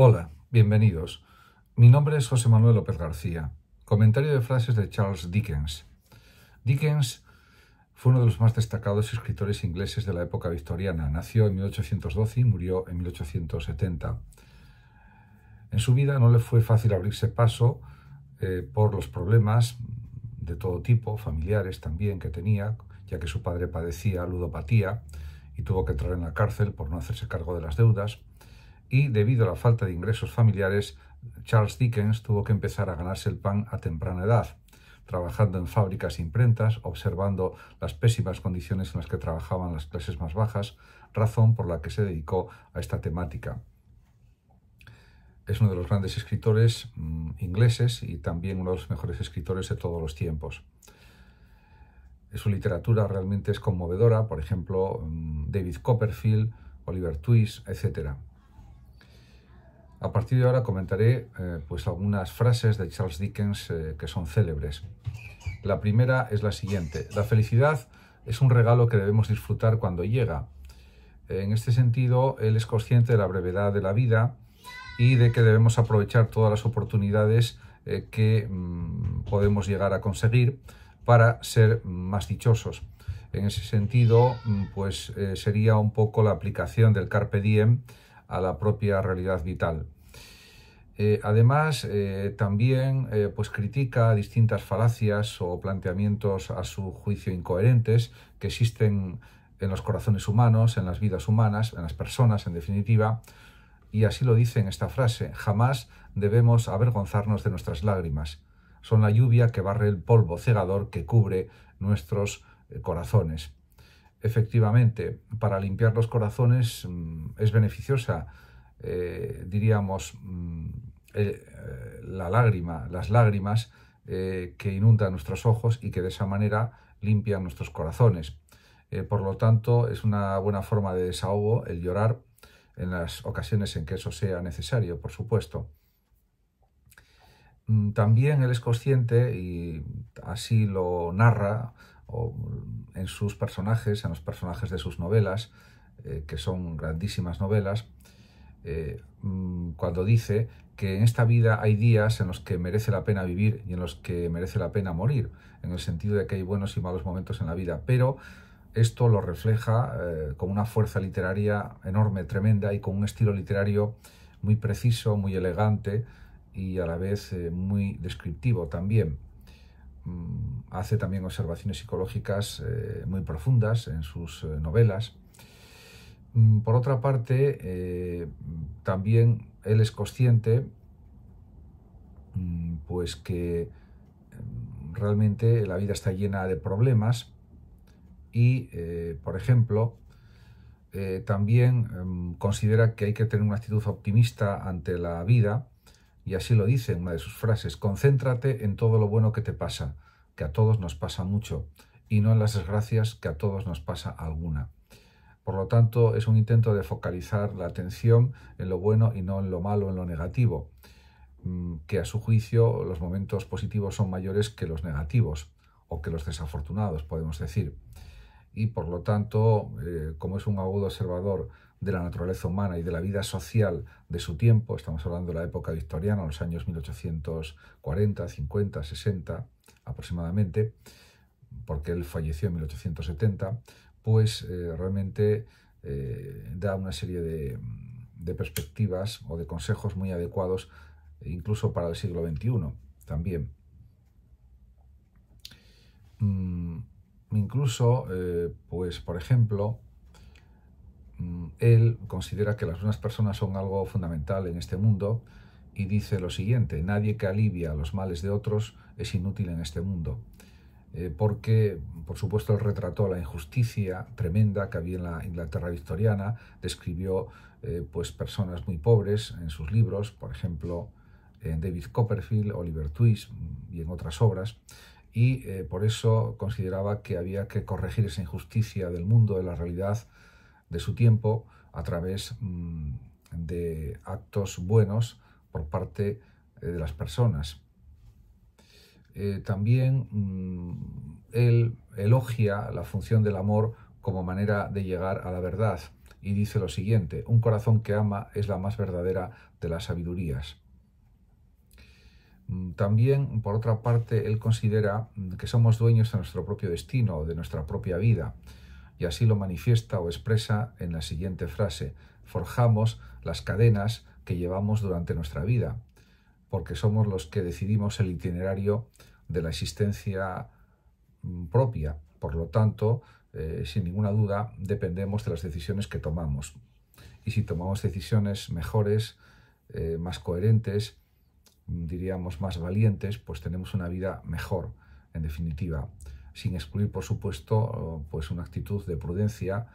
Hola, bienvenidos. Mi nombre es José Manuel López García. Comentario de frases de Charles Dickens. Dickens fue uno de los más destacados escritores ingleses de la época victoriana. Nació en 1812 y murió en 1870. En su vida no le fue fácil abrirse paso eh, por los problemas de todo tipo, familiares también que tenía, ya que su padre padecía ludopatía y tuvo que entrar en la cárcel por no hacerse cargo de las deudas y debido a la falta de ingresos familiares, Charles Dickens tuvo que empezar a ganarse el pan a temprana edad, trabajando en fábricas e imprentas, observando las pésimas condiciones en las que trabajaban las clases más bajas, razón por la que se dedicó a esta temática. Es uno de los grandes escritores mm, ingleses y también uno de los mejores escritores de todos los tiempos. Su literatura realmente es conmovedora, por ejemplo, mm, David Copperfield, Oliver Twist, etc. A partir de ahora comentaré eh, pues algunas frases de Charles Dickens eh, que son célebres. La primera es la siguiente. La felicidad es un regalo que debemos disfrutar cuando llega. En este sentido, él es consciente de la brevedad de la vida y de que debemos aprovechar todas las oportunidades eh, que mm, podemos llegar a conseguir para ser más dichosos. En ese sentido, mm, pues sería un poco la aplicación del carpe diem a la propia realidad vital. Eh, además, eh, también eh, pues critica distintas falacias o planteamientos a su juicio incoherentes que existen en los corazones humanos, en las vidas humanas, en las personas, en definitiva. Y así lo dice en esta frase, jamás debemos avergonzarnos de nuestras lágrimas. Son la lluvia que barre el polvo cegador que cubre nuestros corazones. Efectivamente, para limpiar los corazones mm, es beneficiosa eh, diríamos, mm, eh, eh, la lágrima, las lágrimas que inundan nuestros ojos y que de esa manera limpian nuestros corazones. por lo tanto, es una buena forma de desahogo el llorar en las ocasiones en que eso sea necesario, por supuesto. Mm, también él es consciente, y así lo narra mm, en sus personajes, en los personajes de sus novelas, que son grandísimas novelas, eh, mm, cuando dice que en esta vida hay días en los que merece la pena vivir y en los que merece la pena morir, en el sentido de que hay buenos y malos momentos en la vida, pero esto lo refleja eh, con una fuerza literaria enorme, tremenda y con un estilo literario muy preciso, muy elegante y a la vez eh, muy descriptivo también. Mm, hace también observaciones psicológicas muy profundas en sus novelas Mm, por otra parte, eh, también él es consciente mm, pues que mm, realmente la vida está llena de problemas y, eh, por ejemplo, eh, también considera que hay que tener una actitud optimista ante la vida y así lo dice en una de sus frases, concéntrate en todo lo bueno que te pasa, que a todos nos pasa mucho, y no en las desgracias que a todos nos pasa alguna. Por lo tanto, es un intento de focalizar la atención en lo bueno y no en lo malo, en lo negativo, mm, que a su juicio los momentos positivos son mayores que los negativos o que los desafortunados, podemos decir. Y por lo tanto, eh, como es un agudo observador de la naturaleza humana y de la vida social de su tiempo, estamos hablando de la época victoriana, los años 1840, 50, 60 aproximadamente, porque él falleció en 1870, pues realmente eh, da una serie de, perspectivas o de consejos muy adecuados, eh, incluso para el siglo XXI también. Mm, incluso, pues por ejemplo, mm, él considera que las buenas personas son algo fundamental en este mundo y dice lo siguiente, nadie que alivia los males de otros es inútil en este mundo. Eh, porque, por supuesto, él retrató la injusticia tremenda que había en la Inglaterra victoriana, describió eh, pues, personas muy pobres en sus libros, por ejemplo, en eh, David Copperfield, Oliver Twist mm, y en otras obras, y por eso consideraba que había que corregir esa injusticia del mundo, de la realidad de su tiempo, a través mm, de actos buenos por parte de las personas. Eh, también mm, él elogia la función del amor como manera de llegar a la verdad y dice lo siguiente, un corazón que ama es la más verdadera de las sabidurías. Mm, también, por otra parte, él considera mm, que somos dueños de nuestro propio destino, de nuestra propia vida, y así lo manifiesta o expresa en la siguiente frase, forjamos las cadenas que llevamos durante nuestra vida porque somos los que decidimos el itinerario de la existencia mm, propia. Por lo tanto, eh, sin ninguna duda, dependemos de las decisiones que tomamos. Y si tomamos decisiones mejores, eh, más coherentes, mm, diríamos más valientes, pues tenemos una vida mejor, en definitiva, sin excluir, por supuesto, pues una actitud de prudencia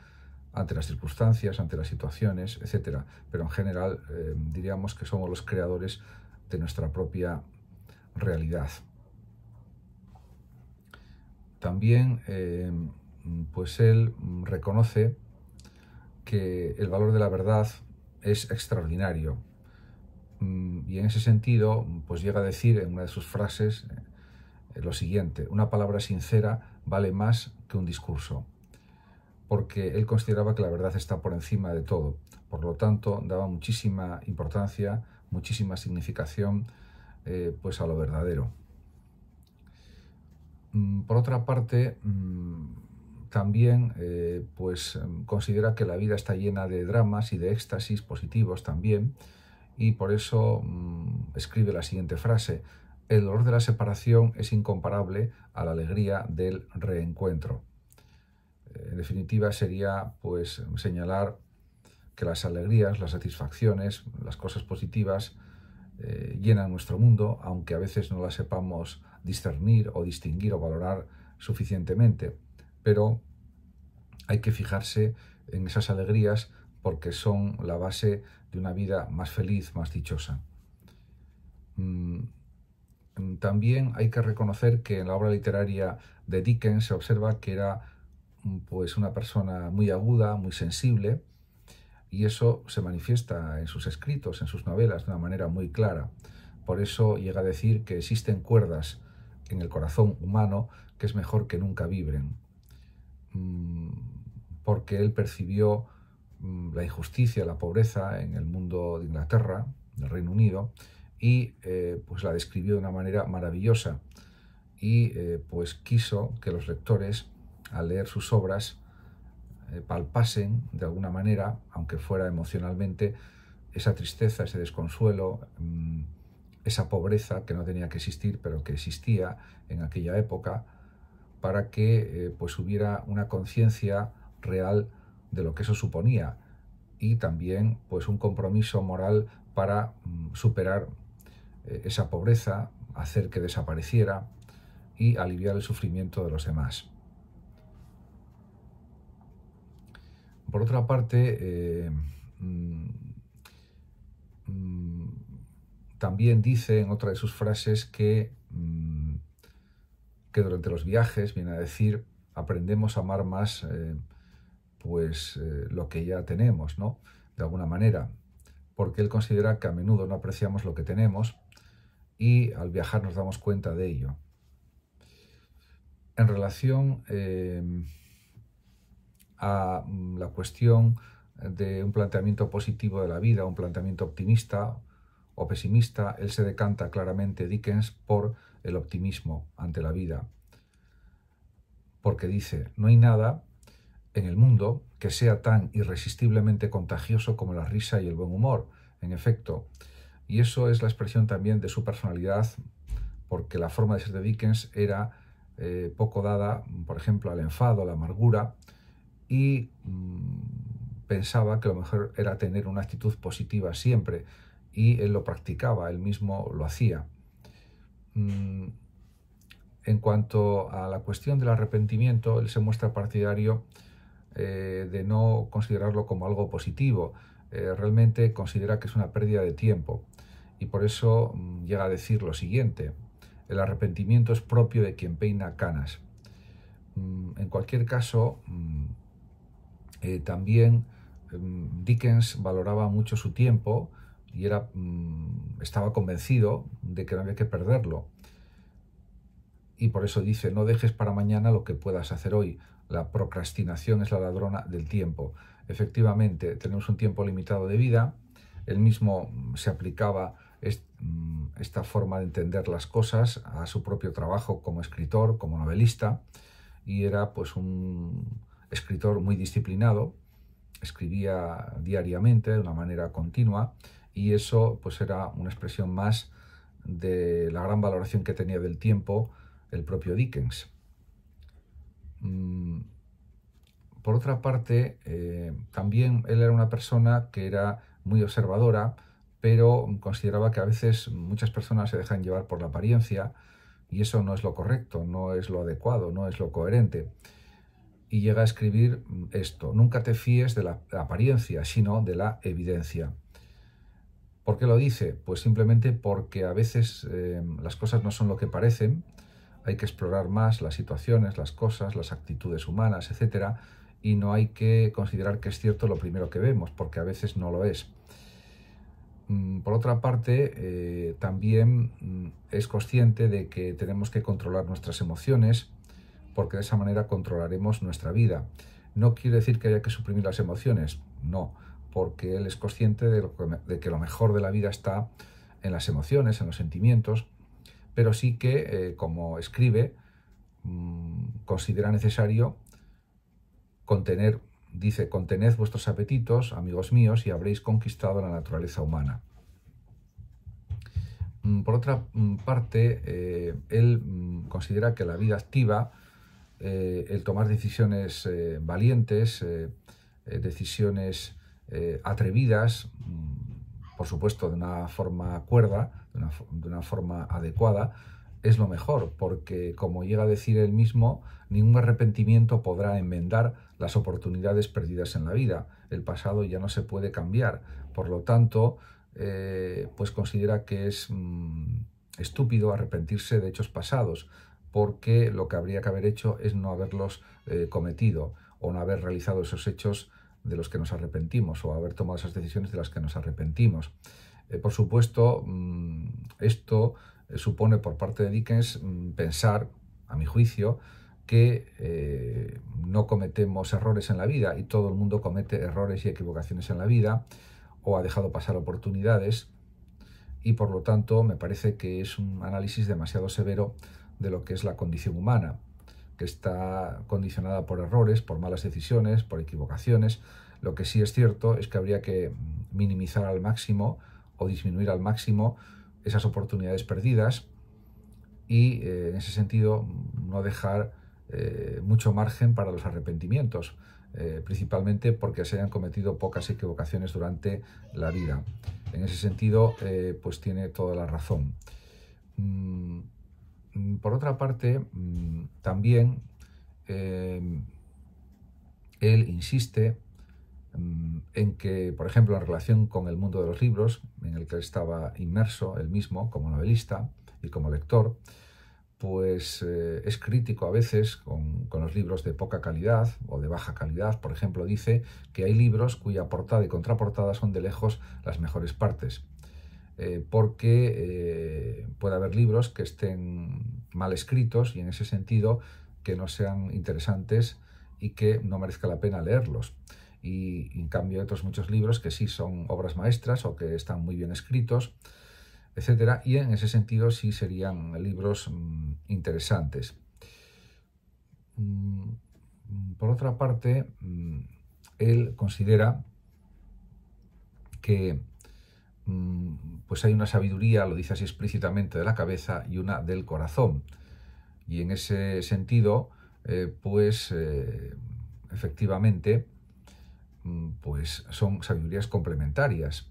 ante las circunstancias, ante las situaciones, etc. Pero en general eh, diríamos que somos los creadores nuestra propia realidad. También, eh, pues él reconoce que el valor de la verdad es extraordinario. Mm, y en ese sentido, pues llega a decir en una de sus frases eh, lo siguiente, una palabra sincera vale más que un discurso porque él consideraba que la verdad está por encima de todo. Por lo tanto, daba muchísima importancia, muchísima significación eh, pues a lo verdadero. Mm, por otra parte, mm, también eh, pues, mm, considera que la vida está llena de dramas y de éxtasis positivos también, y por eso escribe la siguiente frase, el dolor de la separación es incomparable a la alegría del reencuentro en definitiva sería pues señalar que las alegrías, las satisfacciones, las cosas positivas eh, llenan nuestro mundo, aunque a veces no las sepamos discernir o distinguir o valorar suficientemente. Pero hay que fijarse en esas alegrías porque son la base de una vida más feliz, más dichosa. Mm, también hay que reconocer que en la obra literaria de Dickens se observa que era pues una persona muy aguda, muy sensible, y eso se manifiesta en sus escritos, en sus novelas, de una manera muy clara. Por eso llega a decir que existen cuerdas en el corazón humano que es mejor que nunca vibren, mm, porque él percibió mm, la injusticia, la pobreza en el mundo de Inglaterra, del Reino Unido, y eh, pues la describió de una manera maravillosa y eh, pues quiso que los lectores al leer sus obras eh, palpasen de alguna manera, aunque fuera emocionalmente, esa tristeza, ese desconsuelo, mm, esa pobreza que no tenía que existir, pero que existía en aquella época, para que eh, pues hubiera una conciencia real de lo que eso suponía y también pues un compromiso moral para mm, superar eh, esa pobreza, hacer que desapareciera y aliviar el sufrimiento de los demás. Por otra parte, eh, mm, mm, también dice en otra de sus frases que, mm, que durante los viajes, viene a decir, aprendemos a amar más eh, pues, eh, lo que ya tenemos, ¿no? De alguna manera, porque él considera que a menudo no apreciamos lo que tenemos y al viajar nos damos cuenta de ello. En relación a mm, la cuestión eh, de un planteamiento positivo de la vida, un planteamiento optimista o pesimista, él se decanta claramente Dickens por el optimismo ante la vida. Porque dice, no hay nada en el mundo que sea tan irresistiblemente contagioso como la risa y el buen humor, en efecto. Y eso es la expresión también de su personalidad, porque la forma de ser de Dickens era eh, poco dada, por ejemplo, al enfado, a la amargura, y mm, pensaba que lo mejor era tener una actitud positiva siempre y él lo practicaba, él mismo lo hacía. Mm, en cuanto a la cuestión del arrepentimiento, él se muestra partidario eh, de no considerarlo como algo positivo. Eh, realmente considera que es una pérdida de tiempo y por eso mm, llega a decir lo siguiente. El arrepentimiento es propio de quien peina canas. en cualquier caso, eh, también em, Dickens valoraba mucho su tiempo y era, mm, estaba convencido de que no había que perderlo. Y por eso dice, no dejes para mañana lo que puedas hacer hoy. La procrastinación es la ladrona del tiempo. Efectivamente, tenemos un tiempo limitado de vida. Él mismo mm, se aplicaba mm, esta forma de entender las cosas a su propio trabajo como escritor, como novelista, y era pues un, escritor muy disciplinado, escribía diariamente de una manera continua y eso pues era una expresión más de la gran valoración que tenía del tiempo el propio Dickens. Mm, por otra parte, eh, también él era una persona que era muy observadora, pero consideraba que a veces muchas personas se dejan llevar por la apariencia y eso no es lo correcto, no es lo adecuado, no es lo coherente y llega a escribir esto, nunca te fíes de la apariencia, sino de la evidencia. ¿Por qué lo dice? Pues simplemente porque a veces em, las cosas no son lo que parecen, hay que explorar más las situaciones, las cosas, las actitudes humanas, etc. Y no hay que considerar que es cierto lo primero que vemos, porque a veces no lo es. Mm, por otra parte, eh, también mm, es consciente de que tenemos que controlar nuestras emociones, porque de esa manera controlaremos nuestra vida. No quiere decir que haya que suprimir las emociones, no, porque él es consciente de, que, lo mejor de la vida está en las emociones, en los sentimientos, pero sí que, eh, como escribe, mm, considera necesario contener, dice, contened vuestros apetitos, amigos míos, y habréis conquistado la naturaleza humana. Mm, por otra mm, parte, eh, él considera que la vida activa eh, el tomar decisiones eh, valientes, eh, decisiones atrevidas, mm, por supuesto de una forma cuerda, de una, forma adecuada, es lo mejor, porque como llega a decir él mismo, ningún arrepentimiento podrá enmendar las oportunidades perdidas en la vida. El pasado ya no se puede cambiar. Por lo tanto, pues considera que es mm, estúpido arrepentirse de hechos pasados porque lo que habría que haber hecho es no haberlos eh, cometido o no haber realizado esos hechos de los que nos arrepentimos o haber tomado esas decisiones de las que nos arrepentimos. Eh, por supuesto, mm, esto eh, supone por parte de Dickens mm, pensar, a mi juicio, que no cometemos errores en la vida y todo el mundo comete errores y equivocaciones en la vida o ha dejado pasar oportunidades y por lo tanto me parece que es un análisis demasiado severo de lo que es la condición humana, que está condicionada por errores, por malas decisiones, por equivocaciones. Lo que sí es cierto es que habría que minimizar al máximo o disminuir al máximo esas oportunidades perdidas y eh, en ese sentido no dejar eh, mucho margen para los arrepentimientos, eh, principalmente porque se hayan cometido pocas equivocaciones durante la vida. En ese sentido, pues tiene toda la razón. Mm, Mm, por otra parte, mm, también eh, él insiste mm, en que, por ejemplo, en relación con el mundo de los libros, en el que estaba inmerso él mismo como novelista y como lector, pues eh, es crítico a veces con, los libros de poca calidad o de baja calidad. Por ejemplo, dice que hay libros cuya portada y contraportada son de lejos las mejores partes. Eh, porque eh, puede haber libros que estén mal escritos y en ese sentido que no sean interesantes y que no merezca la pena leerlos. Y, en cambio hay otros muchos libros que sí son obras maestras o que están muy bien escritos, etcétera, y en ese sentido sí serían libros mm, interesantes. Mm, por otra parte, mm, él considera que pues hay una sabiduría, lo dice así explícitamente, de la cabeza y una del corazón. Y en ese sentido, eh, pues eh, efectivamente, mm, pues son sabidurías complementarias.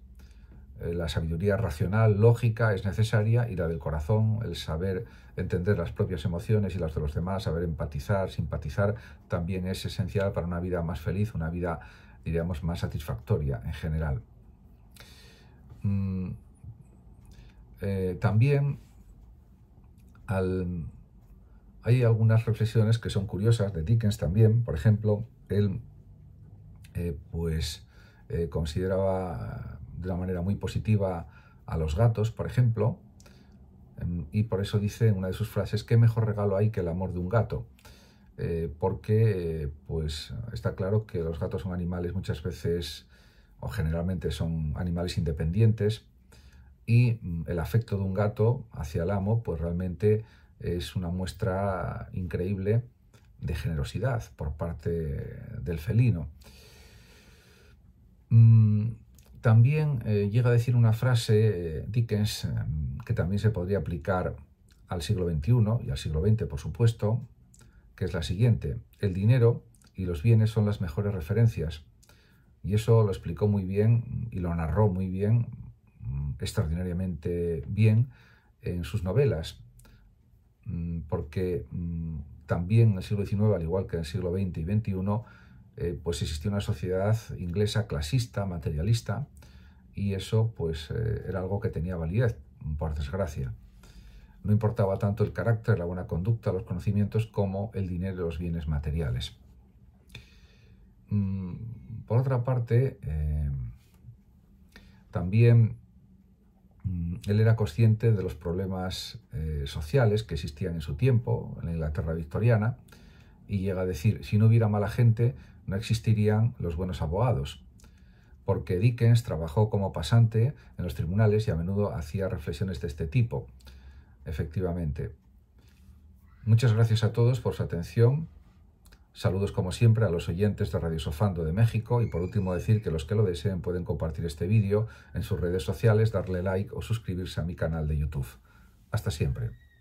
Eh, la sabiduría racional, lógica, es necesaria y la del corazón, el saber entender las propias emociones y las de los demás, saber empatizar, simpatizar, también es esencial para una vida más feliz, una vida, diríamos, más satisfactoria en general. Mm, eh, también hay algunas reflexiones que son curiosas de Dickens también. Por ejemplo, él eh, pues eh, consideraba de una manera muy positiva a los gatos, por ejemplo, em, y por eso dice en una de sus frases, ¿qué mejor regalo hay que el amor de un gato? porque pues está claro que los gatos son animales muchas veces o generalmente son animales independientes y mm, el afecto de un gato hacia el amo, pues realmente es una muestra increíble de generosidad por parte del felino. Mm, también eh, llega a decir una frase eh, Dickens mm, que también se podría aplicar al siglo XXI y al siglo XX, por supuesto, que es la siguiente. El dinero y los bienes son las mejores referencias. Y eso lo explicó muy bien y lo narró muy bien Mm, extraordinariamente bien en sus novelas, mm, porque mm, también en el siglo XIX, al igual que en el siglo XX y XXI, eh, pues existía una sociedad inglesa clasista, materialista, y eso pues eh, era algo que tenía validez, por desgracia. No importaba tanto el carácter, la buena conducta, los conocimientos, como el dinero y los bienes materiales. Por otra parte, eh, también Mm, él era consciente de los problemas eh, sociales que existían en su tiempo, en la Inglaterra victoriana, y llega a decir, si no hubiera mala gente, no existirían los buenos abogados, porque Dickens trabajó como pasante en los tribunales y a menudo hacía reflexiones de este tipo. Efectivamente. Muchas gracias a todos por su atención. Saludos como siempre a los oyentes de Radio Sofando de México y por último decir que los que lo deseen pueden compartir este vídeo en sus redes sociales, darle like o suscribirse a mi canal de YouTube. Hasta siempre.